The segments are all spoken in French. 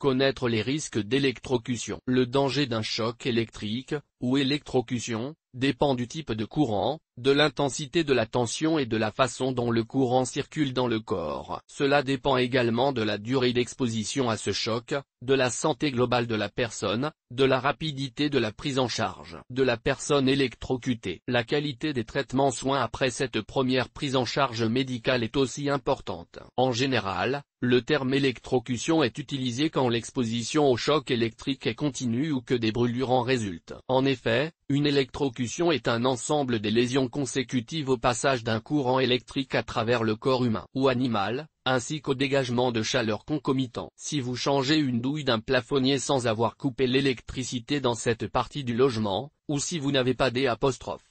Connaître les risques d'électrocution. Le danger d'un choc électrique, ou électrocution, dépend du type de courant, de l'intensité de la tension et de la façon dont le courant circule dans le corps. Cela dépend également de la durée d'exposition à ce choc, de la santé globale de la personne, de la rapidité de la prise en charge de la personne électrocutée. La qualité des traitements soins après cette première prise en charge médicale est aussi importante. En général, le terme électrocution est utilisé quand l'exposition au choc électrique est continue ou que des brûlures en résultent. En effet, une électrocution est un ensemble des lésions consécutive au passage d'un courant électrique à travers le corps humain ou animal, ainsi qu'au dégagement de chaleur concomitant. Si vous changez une douille d'un plafonnier sans avoir coupé l'électricité dans cette partie du logement, ou si vous n'avez pas des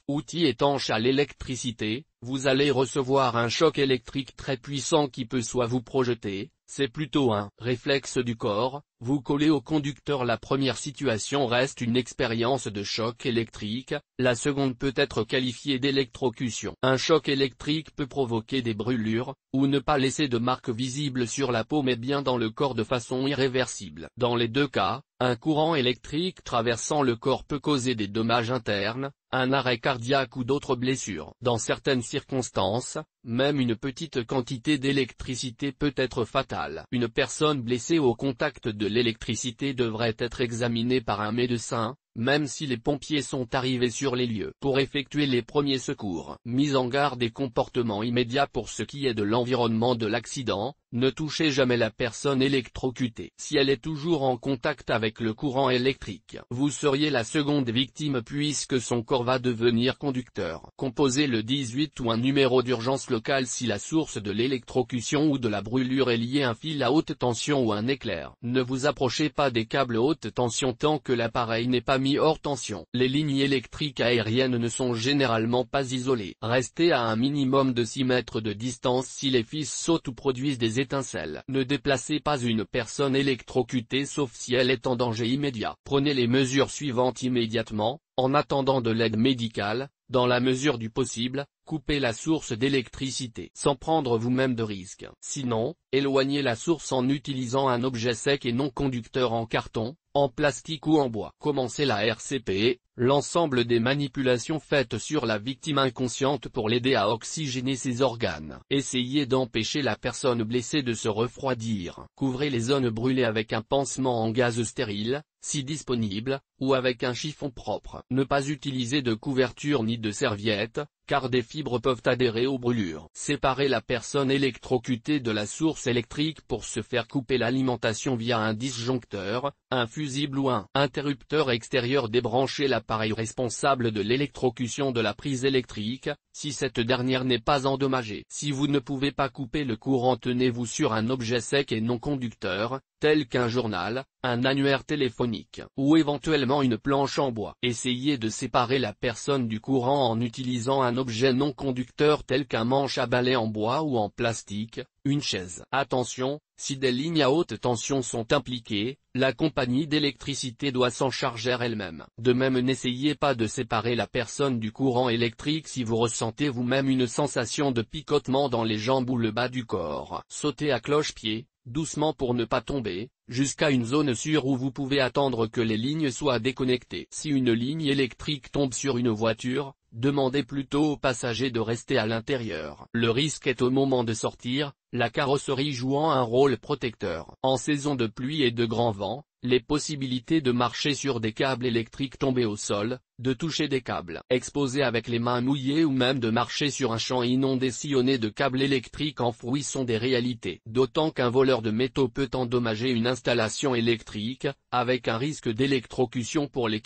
outils étanches à l'électricité, vous allez recevoir un choc électrique très puissant qui peut soit vous projeter, c'est plutôt un réflexe du corps, vous collez au conducteur la première situation reste une expérience de choc électrique, la seconde peut être qualifiée d'électrocution. Un choc électrique peut provoquer des brûlures, ou ne pas laisser de marque visibles sur la peau mais bien dans le corps de façon irréversible. Dans les deux cas, un courant électrique traversant le corps peut causer des dommages internes, un arrêt cardiaque ou d'autres blessures. Dans certaines circonstances, même une petite quantité d'électricité peut être fatale. Une personne blessée au contact de l'électricité devrait être examinée par un médecin, même si les pompiers sont arrivés sur les lieux pour effectuer les premiers secours. Mise en garde et comportements immédiats pour ce qui est de l'environnement de l'accident, ne touchez jamais la personne électrocutée. Si elle est toujours en contact avec le courant électrique, vous seriez la seconde victime puisque son corps va devenir conducteur. Composez le 18 ou un numéro d'urgence local si la source de l'électrocution ou de la brûlure est liée à un fil à haute tension ou un éclair. Ne vous approchez pas des câbles haute tension tant que l'appareil n'est pas mis hors tension. Les lignes électriques aériennes ne sont généralement pas isolées. Restez à un minimum de 6 mètres de distance si les fils sautent ou produisent des étincelle Ne déplacez pas une personne électrocutée sauf si elle est en danger immédiat. Prenez les mesures suivantes immédiatement, en attendant de l'aide médicale, dans la mesure du possible, Coupez la source d'électricité sans prendre vous-même de risque. Sinon, éloignez la source en utilisant un objet sec et non conducteur en carton, en plastique ou en bois. Commencez la RCP, l'ensemble des manipulations faites sur la victime inconsciente pour l'aider à oxygéner ses organes. Essayez d'empêcher la personne blessée de se refroidir. Couvrez les zones brûlées avec un pansement en gaz stérile, si disponible, ou avec un chiffon propre. Ne pas utiliser de couverture ni de serviette, car des fibres peuvent adhérer aux brûlures. Séparer la personne électrocutée de la source électrique pour se faire couper l'alimentation via un disjoncteur, un fusible ou un interrupteur extérieur débrancher l'appareil responsable de l'électrocution de la prise électrique, si cette dernière n'est pas endommagée. Si vous ne pouvez pas couper le courant tenez-vous sur un objet sec et non conducteur, tel qu'un journal, un annuaire téléphonique ou éventuellement une planche en bois. Essayez de séparer la personne du courant en utilisant un objet non conducteur tel qu'un manche à balai en bois ou en plastique, une chaise. Attention, si des lignes à haute tension sont impliquées, la compagnie d'électricité doit s'en charger elle-même. De même n'essayez pas de séparer la personne du courant électrique si vous ressentez vous-même une sensation de picotement dans les jambes ou le bas du corps. Sautez à cloche-pied, doucement pour ne pas tomber, jusqu'à une zone sûre où vous pouvez attendre que les lignes soient déconnectées. Si une ligne électrique tombe sur une voiture, demandez plutôt aux passagers de rester à l'intérieur. Le risque est au moment de sortir, la carrosserie jouant un rôle protecteur. En saison de pluie et de grand vent, les possibilités de marcher sur des câbles électriques tombés au sol, de toucher des câbles exposés avec les mains mouillées ou même de marcher sur un champ inondé sillonné de câbles électriques enfouis sont des réalités. D'autant qu'un voleur de métaux peut endommager une installation électrique, avec un risque d'électrocution pour les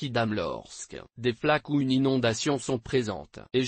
des flaques ou une inondation sont prises et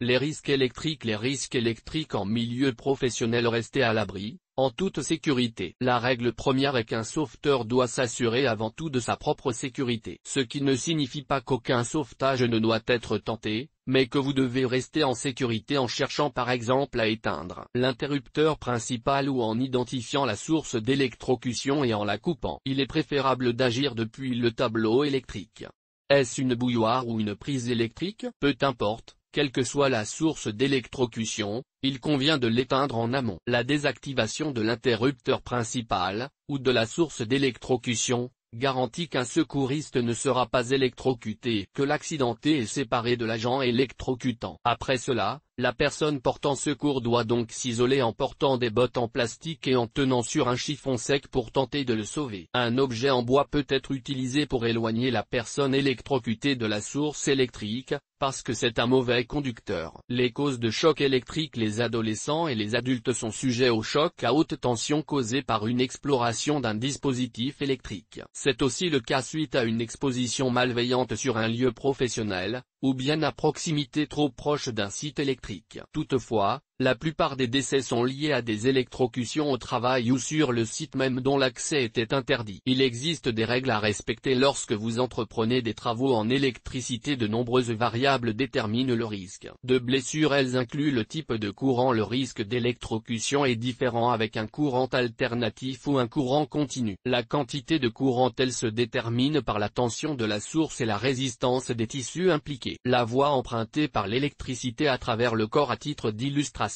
Les risques électriques Les risques électriques en milieu professionnel restés à l'abri, en toute sécurité. La règle première est qu'un sauveteur doit s'assurer avant tout de sa propre sécurité. Ce qui ne signifie pas qu'aucun sauvetage ne doit être tenté, mais que vous devez rester en sécurité en cherchant par exemple à éteindre l'interrupteur principal ou en identifiant la source d'électrocution et en la coupant. Il est préférable d'agir depuis le tableau électrique. Est-ce une bouilloire ou une prise électrique Peu importe, quelle que soit la source d'électrocution, il convient de l'éteindre en amont. La désactivation de l'interrupteur principal, ou de la source d'électrocution, garantit qu'un secouriste ne sera pas électrocuté, que l'accidenté est séparé de l'agent électrocutant. Après cela, la personne portant secours doit donc s'isoler en portant des bottes en plastique et en tenant sur un chiffon sec pour tenter de le sauver. Un objet en bois peut être utilisé pour éloigner la personne électrocutée de la source électrique, parce que c'est un mauvais conducteur. Les causes de choc électrique Les adolescents et les adultes sont sujets au choc à haute tension causé par une exploration d'un dispositif électrique. C'est aussi le cas suite à une exposition malveillante sur un lieu professionnel, ou bien à proximité trop proche d'un site électrique. Toutefois, la plupart des décès sont liés à des électrocutions au travail ou sur le site même dont l'accès était interdit. Il existe des règles à respecter lorsque vous entreprenez des travaux en électricité. De nombreuses variables déterminent le risque de blessures. Elles incluent le type de courant. Le risque d'électrocution est différent avec un courant alternatif ou un courant continu. La quantité de courant elle se détermine par la tension de la source et la résistance des tissus impliqués. La voie empruntée par l'électricité à travers le corps à titre d'illustration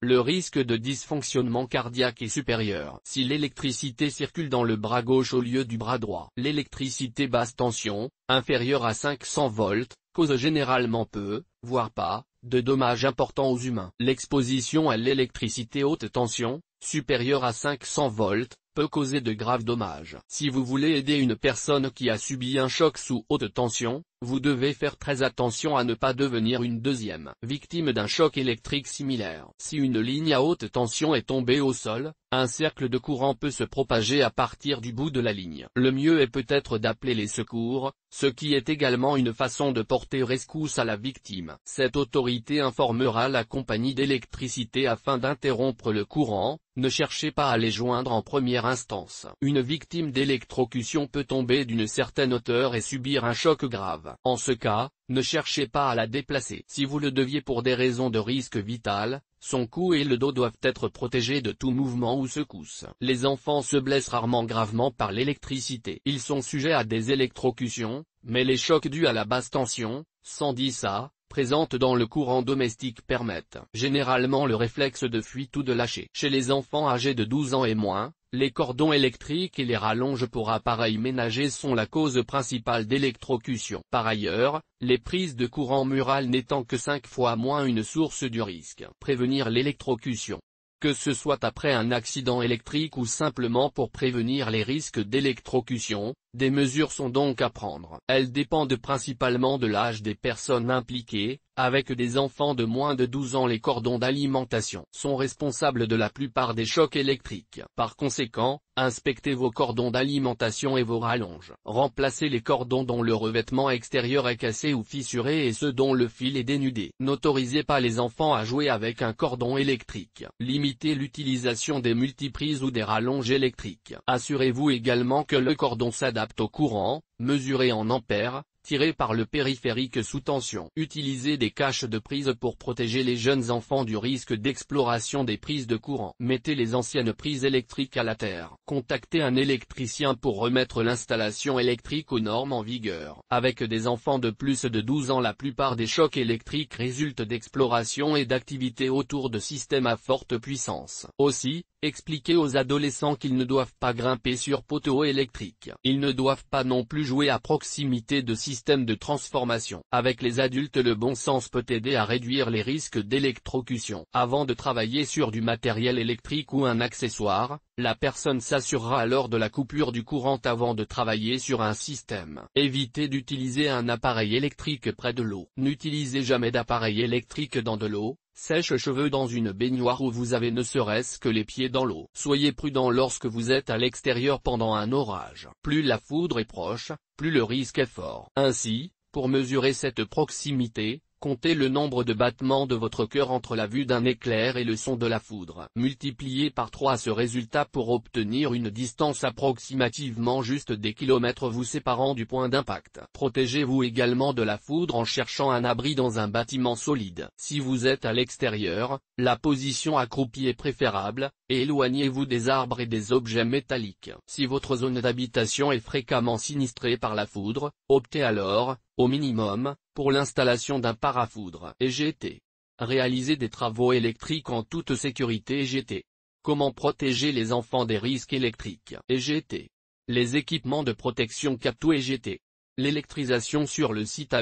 le risque de dysfonctionnement cardiaque est supérieur si l'électricité circule dans le bras gauche au lieu du bras droit. L'électricité basse tension, inférieure à 500 volts, cause généralement peu, voire pas, de dommages importants aux humains. L'exposition à l'électricité haute tension, supérieure à 500 volts, peut causer de graves dommages. Si vous voulez aider une personne qui a subi un choc sous haute tension, vous devez faire très attention à ne pas devenir une deuxième victime d'un choc électrique similaire. Si une ligne à haute tension est tombée au sol, un cercle de courant peut se propager à partir du bout de la ligne. Le mieux est peut-être d'appeler les secours, ce qui est également une façon de porter rescousse à la victime. Cette autorité informera la compagnie d'électricité afin d'interrompre le courant, ne cherchez pas à les joindre en première instance. Une victime d'électrocution peut tomber d'une certaine hauteur et subir un choc grave. En ce cas, ne cherchez pas à la déplacer. Si vous le deviez pour des raisons de risque vital, son cou et le dos doivent être protégés de tout mouvement ou secousse. Les enfants se blessent rarement gravement par l'électricité. Ils sont sujets à des électrocutions, mais les chocs dus à la basse tension, 110 A, présentes dans le courant domestique permettent généralement le réflexe de fuite ou de lâcher. Chez les enfants âgés de 12 ans et moins, les cordons électriques et les rallonges pour appareils ménagers sont la cause principale d'électrocution. Par ailleurs, les prises de courant mural n'étant que 5 fois moins une source du risque. Prévenir l'électrocution. Que ce soit après un accident électrique ou simplement pour prévenir les risques d'électrocution, des mesures sont donc à prendre. Elles dépendent principalement de l'âge des personnes impliquées, avec des enfants de moins de 12 ans les cordons d'alimentation sont responsables de la plupart des chocs électriques. Par conséquent, inspectez vos cordons d'alimentation et vos rallonges. Remplacez les cordons dont le revêtement extérieur est cassé ou fissuré et ceux dont le fil est dénudé. N'autorisez pas les enfants à jouer avec un cordon électrique. Limitez l'utilisation des multiprises ou des rallonges électriques. Assurez-vous également que le cordon s'adapte au courant, mesuré en ampères, Tiré par le périphérique sous tension. Utiliser des caches de prise pour protéger les jeunes enfants du risque d'exploration des prises de courant. Mettez les anciennes prises électriques à la terre. Contactez un électricien pour remettre l'installation électrique aux normes en vigueur. Avec des enfants de plus de 12 ans la plupart des chocs électriques résultent d'exploration et d'activités autour de systèmes à forte puissance. Aussi, expliquez aux adolescents qu'ils ne doivent pas grimper sur poteaux électriques. Ils ne doivent pas non plus jouer à proximité de systèmes système de transformation. Avec les adultes le bon sens peut aider à réduire les risques d'électrocution. Avant de travailler sur du matériel électrique ou un accessoire, la personne s'assurera alors de la coupure du courant avant de travailler sur un système. Évitez d'utiliser un appareil électrique près de l'eau. N'utilisez jamais d'appareil électrique dans de l'eau, sèche-cheveux dans une baignoire où vous avez ne serait-ce que les pieds dans l'eau. Soyez prudent lorsque vous êtes à l'extérieur pendant un orage. Plus la foudre est proche, plus le risque est fort. Ainsi, pour mesurer cette proximité, Comptez le nombre de battements de votre cœur entre la vue d'un éclair et le son de la foudre. Multipliez par 3 ce résultat pour obtenir une distance approximativement juste des kilomètres vous séparant du point d'impact. Protégez-vous également de la foudre en cherchant un abri dans un bâtiment solide. Si vous êtes à l'extérieur, la position accroupie est préférable, et éloignez-vous des arbres et des objets métalliques. Si votre zone d'habitation est fréquemment sinistrée par la foudre, optez alors, au minimum, pour l'installation d'un parafoudre EGT. Réaliser des travaux électriques en toute sécurité EGT. Comment protéger les enfants des risques électriques EGT. Les équipements de protection capto EGT. L'électrisation sur le site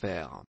fr